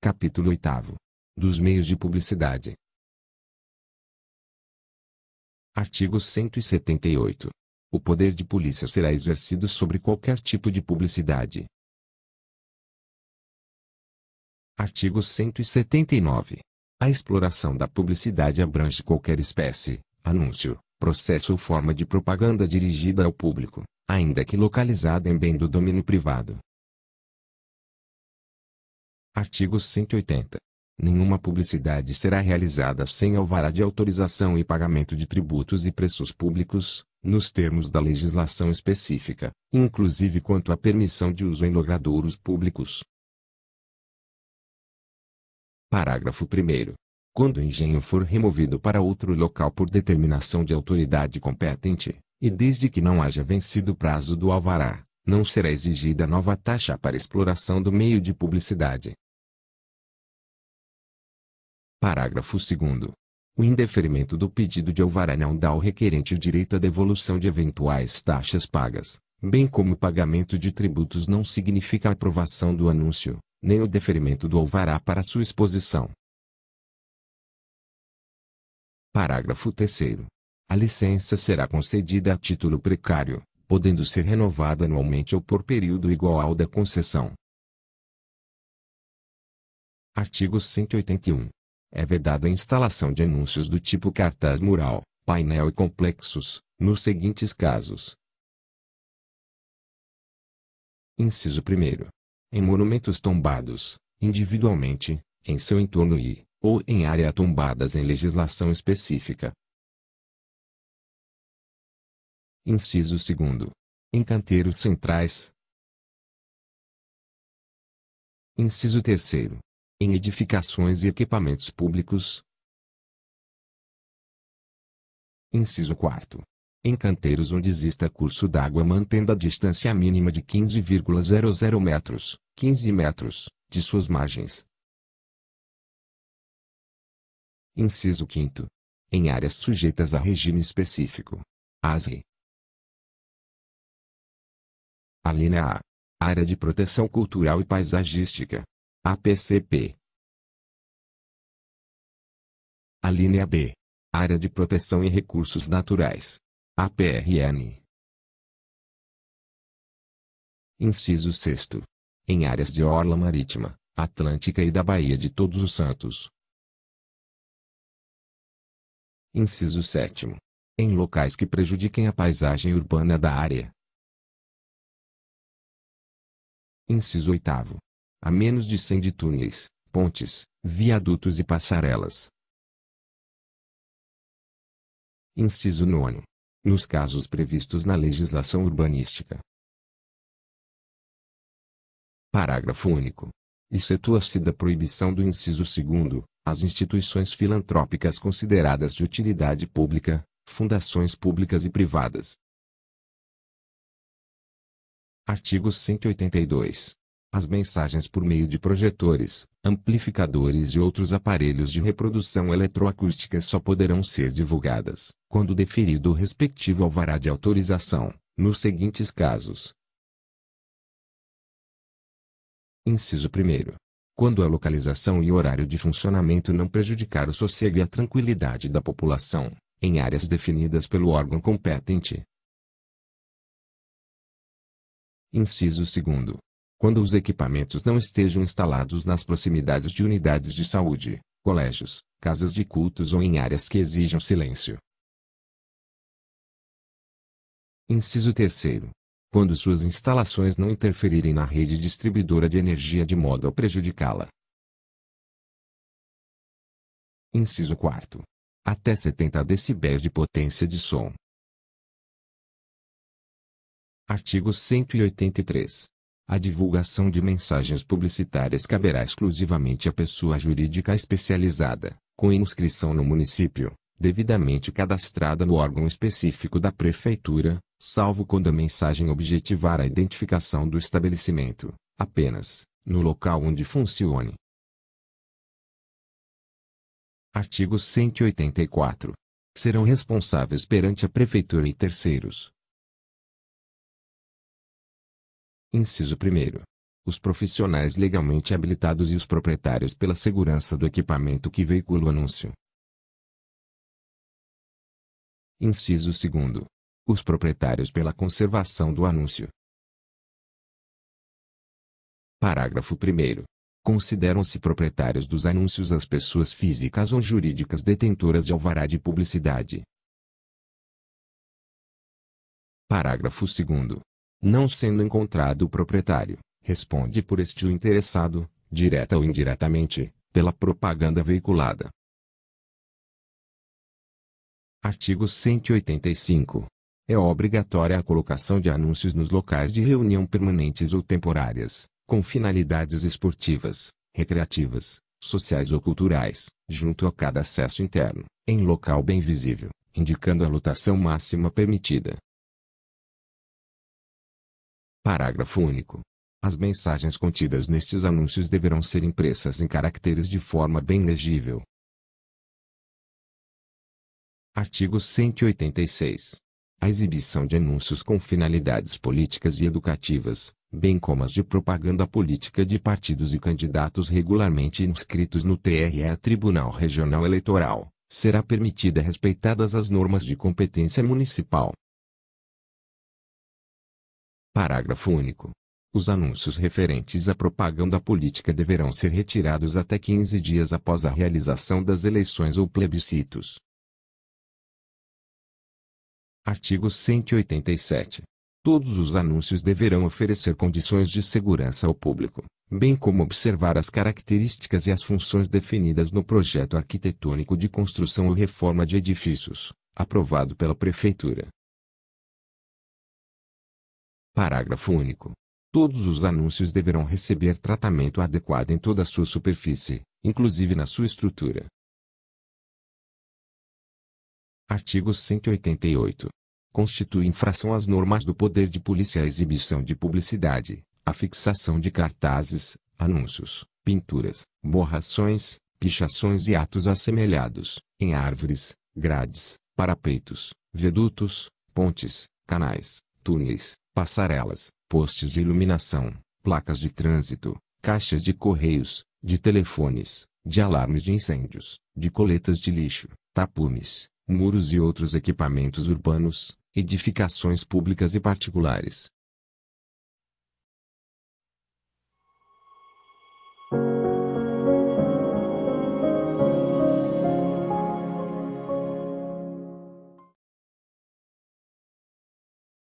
Capítulo 8 Dos meios de publicidade. Artigo 178. O poder de polícia será exercido sobre qualquer tipo de publicidade. Artigo 179. A exploração da publicidade abrange qualquer espécie, anúncio, processo ou forma de propaganda dirigida ao público, ainda que localizada em bem do domínio privado, Artigo 180. Nenhuma publicidade será realizada sem alvará de autorização e pagamento de tributos e preços públicos, nos termos da legislação específica, inclusive quanto à permissão de uso em logradouros públicos. Parágrafo 1. Quando o engenho for removido para outro local por determinação de autoridade competente, e desde que não haja vencido o prazo do alvará, não será exigida nova taxa para exploração do meio de publicidade. Parágrafo 2 O indeferimento do pedido de alvará não dá ao requerente o direito à devolução de eventuais taxas pagas, bem como o pagamento de tributos não significa a aprovação do anúncio, nem o deferimento do alvará para sua exposição. Parágrafo 3 A licença será concedida a título precário, podendo ser renovada anualmente ou por período igual ao da concessão. Artigo 181. É vedada a instalação de anúncios do tipo cartaz mural, painel e complexos, nos seguintes casos. Inciso 1. Em monumentos tombados, individualmente, em seu entorno e, ou em área tombadas em legislação específica. Inciso 2. Em canteiros centrais. Inciso 3 em edificações e equipamentos públicos. Inciso 4. Em canteiros onde exista curso d'água mantendo a distância mínima de 15,00 metros, 15 metros, de suas margens. Inciso 5. Em áreas sujeitas a regime específico. ASRE. Alínea A. Área de Proteção Cultural e Paisagística. APCP. A B. Área de Proteção e Recursos Naturais. APRN. Inciso 6. Em áreas de orla marítima, Atlântica e da Baía de Todos os Santos. Inciso 7. Em locais que prejudiquem a paisagem urbana da área. Inciso 8 a menos de 100 de túneis, pontes, viadutos e passarelas. Inciso 9. Nos casos previstos na legislação urbanística. Parágrafo único. Excetua-se da proibição do inciso 2 as instituições filantrópicas consideradas de utilidade pública, fundações públicas e privadas. Artigo 182 as mensagens por meio de projetores, amplificadores e outros aparelhos de reprodução eletroacústica só poderão ser divulgadas, quando deferido o respectivo alvará de autorização, nos seguintes casos. Inciso 1. Quando a localização e horário de funcionamento não prejudicar o sossego e a tranquilidade da população, em áreas definidas pelo órgão competente. Inciso 2 quando os equipamentos não estejam instalados nas proximidades de unidades de saúde, colégios, casas de cultos ou em áreas que exijam silêncio. Inciso 3. Quando suas instalações não interferirem na rede distribuidora de energia de modo a prejudicá-la. Inciso 4. Até 70 decibéis de potência de som. Artigo 183. A divulgação de mensagens publicitárias caberá exclusivamente à pessoa jurídica especializada, com inscrição no município, devidamente cadastrada no órgão específico da prefeitura, salvo quando a mensagem objetivar a identificação do estabelecimento, apenas, no local onde funcione. Artigo 184. Serão responsáveis perante a prefeitura e terceiros Inciso 1. Os profissionais legalmente habilitados e os proprietários pela segurança do equipamento que veicula o anúncio. Inciso 2. Os proprietários pela conservação do anúncio. Parágrafo 1. Consideram-se proprietários dos anúncios as pessoas físicas ou jurídicas detentoras de alvará de publicidade. Parágrafo 2 não sendo encontrado o proprietário, responde por este o interessado, direta ou indiretamente, pela propaganda veiculada. Artigo 185. É obrigatória a colocação de anúncios nos locais de reunião permanentes ou temporárias, com finalidades esportivas, recreativas, sociais ou culturais, junto a cada acesso interno, em local bem visível, indicando a lotação máxima permitida, Parágrafo único. As mensagens contidas nestes anúncios deverão ser impressas em caracteres de forma bem legível. Artigo 186. A exibição de anúncios com finalidades políticas e educativas, bem como as de propaganda política de partidos e candidatos regularmente inscritos no TRE Tribunal Regional Eleitoral, será permitida respeitadas as normas de competência municipal. Parágrafo único. Os anúncios referentes à propaganda política deverão ser retirados até 15 dias após a realização das eleições ou plebiscitos. Artigo 187. Todos os anúncios deverão oferecer condições de segurança ao público, bem como observar as características e as funções definidas no projeto arquitetônico de construção ou reforma de edifícios, aprovado pela Prefeitura. Parágrafo único. Todos os anúncios deverão receber tratamento adequado em toda a sua superfície, inclusive na sua estrutura. Artigo 188. Constitui infração às normas do poder de polícia a exibição de publicidade, a fixação de cartazes, anúncios, pinturas, borrações, pichações e atos assemelhados, em árvores, grades, parapeitos, viadutos, pontes, canais, túneis, passarelas, postes de iluminação, placas de trânsito, caixas de correios, de telefones, de alarmes de incêndios, de coletas de lixo, tapumes, muros e outros equipamentos urbanos, edificações públicas e particulares,